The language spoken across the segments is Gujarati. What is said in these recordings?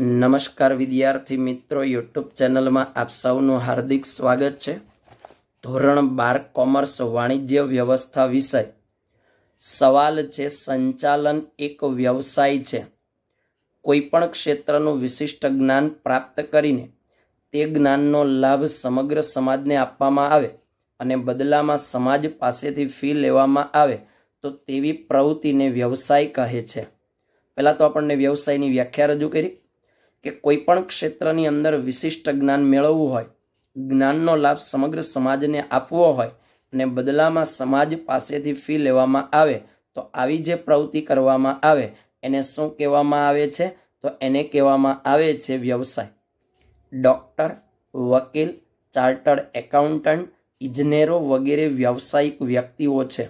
નમસ્કાર વિદ્યાર્થી મિત્રો યુટ્યુબ ચેનલમાં આપ સૌનું હાર્દિક સ્વાગત છે ધોરણ બાર કોમર્સ વાણિજ્ય વ્યવસ્થા વિષય સવાલ છે સંચાલન એક વ્યવસાય છે કોઈપણ ક્ષેત્રનું વિશિષ્ટ જ્ઞાન પ્રાપ્ત કરીને તે જ્ઞાનનો લાભ સમગ્ર સમાજને આપવામાં આવે અને બદલામાં સમાજ પાસેથી ફી લેવામાં આવે તો તેવી પ્રવૃત્તિને વ્યવસાય કહે છે પહેલાં તો આપણને વ્યવસાયની વ્યાખ્યા રજૂ કરી કે કોઈપણ ક્ષેત્રની અંદર વિશિષ્ટ જ્ઞાન મેળવવું હોય જ્ઞાનનો લાભ સમગ્ર સમાજને આપવો હોય અને બદલામાં સમાજ પાસેથી ફી લેવામાં આવે તો આવી જે પ્રવૃત્તિ કરવામાં આવે એને શું કહેવામાં આવે છે તો એને કહેવામાં આવે છે વ્યવસાય ડૉક્ટર વકીલ ચાર્ટર્ડ એકાઉન્ટન્ટ ઇજનેરો વગેરે વ્યવસાયિક વ્યક્તિઓ છે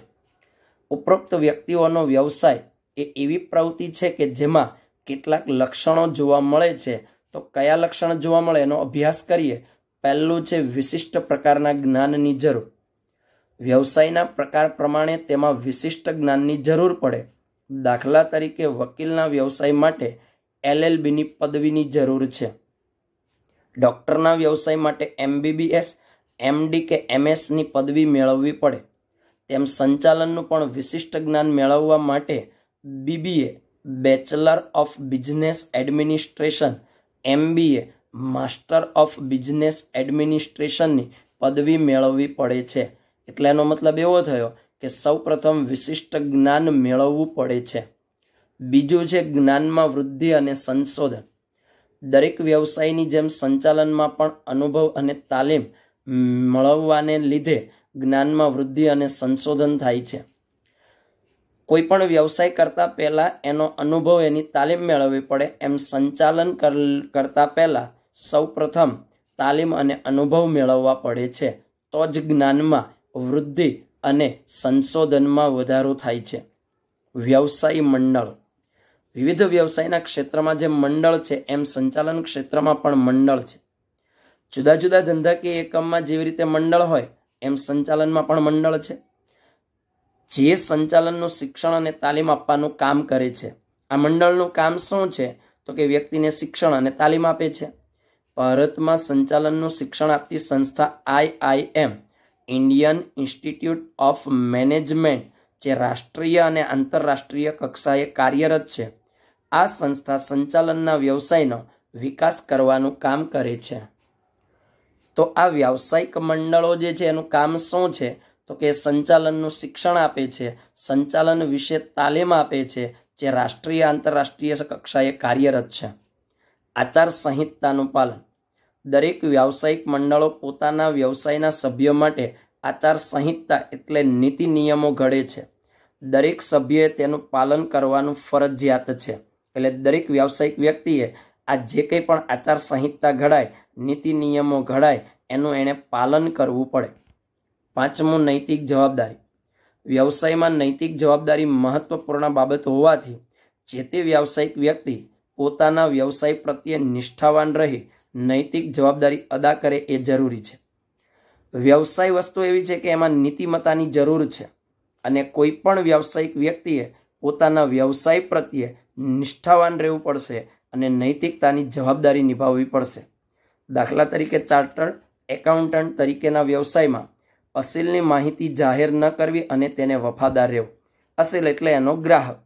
ઉપરોક્ત વ્યક્તિઓનો વ્યવસાય એ એવી પ્રવૃત્તિ છે કે જેમાં કેટલાક લક્ષણો જોવા મળે છે તો કયા લક્ષણ જોવા મળે એનો અભ્યાસ કરીએ પહેલું છે વિશિષ્ટ પ્રકારના જ્ઞાનની જરૂર વ્યવસાયના પ્રકાર પ્રમાણે તેમાં વિશિષ્ટ જ્ઞાનની જરૂર પડે દાખલા તરીકે વકીલના વ્યવસાય માટે એલએલબીની પદવીની જરૂર છે ડૉક્ટરના વ્યવસાય માટે એમબીબીએસ એમડી કે એમએસની પદવી મેળવવી પડે તેમ સંચાલનનું પણ વિશિષ્ટ જ્ઞાન મેળવવા માટે BBA bachelor of business administration MBA master of business એડમિનિસ્ટ્રેશનની પદવી મેળવવી પડે છે એટલે એનો મતલબ એવો થયો કે સૌપ્રથમ વિશિષ્ટ જ્ઞાન મેળવવું પડે છે બીજું છે જ્ઞાનમાં વૃદ્ધિ અને સંશોધન દરેક વ્યવસાયની જેમ સંચાલનમાં પણ અનુભવ અને તાલીમ મળવાને લીધે જ્ઞાનમાં વૃદ્ધિ અને સંશોધન થાય છે કોઈ પણ વ્યવસાય કરતાં પહેલાં એનો અનુભવ એની તાલીમ મેળવવી પડે એમ સંચાલન કરતાં પહેલાં સૌપ્રથમ તાલીમ અને અનુભવ મેળવવા પડે છે તો જ જ્ઞાનમાં વૃદ્ધિ અને સંશોધનમાં વધારો થાય છે વ્યવસાયી મંડળ વિવિધ વ્યવસાયના ક્ષેત્રમાં જે મંડળ છે એમ સંચાલન ક્ષેત્રમાં પણ મંડળ છે જુદા જુદા ધંધાકીય એકમમાં જેવી રીતે મંડળ હોય એમ સંચાલનમાં પણ મંડળ છે જે સંચાલનનું શિક્ષણ અને તાલીમ આપવાનું કામ કરે છે આ મંડળનું કામ શું છે તો કે વ્યક્તિને શિક્ષણ અને તાલીમ આપે છે ભારતમાં સંચાલનનું શિક્ષણ આપતી સંસ્થા IIM Indian Institute of Management જે રાષ્ટ્રીય અને આંતરરાષ્ટ્રીય કક્ષાએ કાર્યરત છે આ સંસ્થા સંચાલનના વ્યવસાયનો વિકાસ કરવાનું કામ કરે છે તો આ વ્યાવસાયિક મંડળો જે છે એનું કામ શું છે તો કે સંચાલનનું શિક્ષણ આપે છે સંચાલન વિશે તાલીમ આપે છે જે રાષ્ટ્રીય આંતરરાષ્ટ્રીય કક્ષાએ કાર્યરત છે આચાર સંહિતાનું પાલન દરેક વ્યાવસાયિક મંડળો પોતાના વ્યવસાયના સભ્યો માટે આચાર સંહિતા એટલે નીતિ નિયમો ઘડે છે દરેક સભ્યએ તેનું પાલન કરવાનું ફરજિયાત છે એટલે દરેક વ્યાવસાયિક વ્યક્તિએ આ જે કંઈ પણ આચાર સંહિતા ઘડાય નીતિ નિયમો ઘડાય એનું એણે પાલન કરવું પડે પાંચમું નૈતિક જવાબદારી વ્યવસાયમાં નૈતિક જવાબદારી મહત્વપૂર્ણ બાબત હોવાથી જે તે વ્યાવસાયિક વ્યક્તિ પોતાના વ્યવસાય પ્રત્યે નિષ્ઠાવાન રહે નૈતિક જવાબદારી અદા કરે એ જરૂરી છે વ્યવસાય વસ્તુ એવી છે કે એમાં નીતિમત્તાની જરૂર છે અને કોઈ પણ વ્યાવસાયિક વ્યક્તિએ પોતાના વ્યવસાય પ્રત્યે નિષ્ઠાવાન રહેવું પડશે અને નૈતિકતાની જવાબદારી નિભાવવી પડશે દાખલા તરીકે ચાર્ટર્ડ એકાઉન્ટન્ટ તરીકેના વ્યવસાયમાં અસીલની માહિતી જાહેર ન કરવી અને તેને વફાદાર રહેવું અસીલ એટલે એનો ગ્રાહક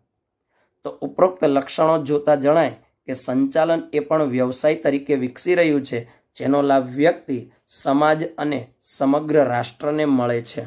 તો ઉપરોક્ત લક્ષણો જોતા જણાય કે સંચાલન એ પણ વ્યવસાય તરીકે વિકસી રહ્યું છે જેનો લાભ વ્યક્તિ સમાજ અને સમગ્ર રાષ્ટ્રને મળે છે